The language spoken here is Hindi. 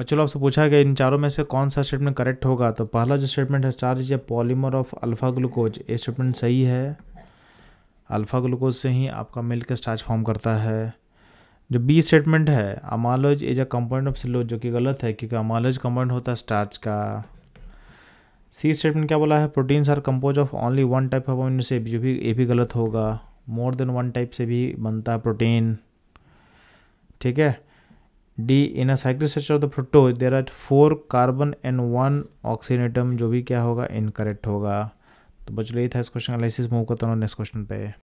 बच्चों आपसे पूछा गया इन चारों में से कौन सा स्टेटमेंट करेक्ट होगा तो पहला जो स्टेटमेंट है charge a polymer of alpha glucose ये स्टेटमेंट सही है अल्फ़ा ग्लूकोज से ही आपका मिल्क स्टार्च फॉर्म करता है जो बी स्टेटमेंट है amylose is a compound of cellulose जो कि गलत है क्योंकि अमालोज कंपाउंड होता है स्टार्च का सी स्टेटमेंट क्या बोला है proteins are compose of only one type of amino acid जो भी ये भी गलत होगा मोर देन वन टाइप से भी बनता है प्रोटीन ठीक है D in a cyclic structure of the fructose there are four carbon and one oxygen atom जो भी क्या होगा इनकरेक्ट होगा तो बच रही था इस क्वेश्चन एनालिसिस मूव करता हूँ नेक्स्ट क्वेश्चन पे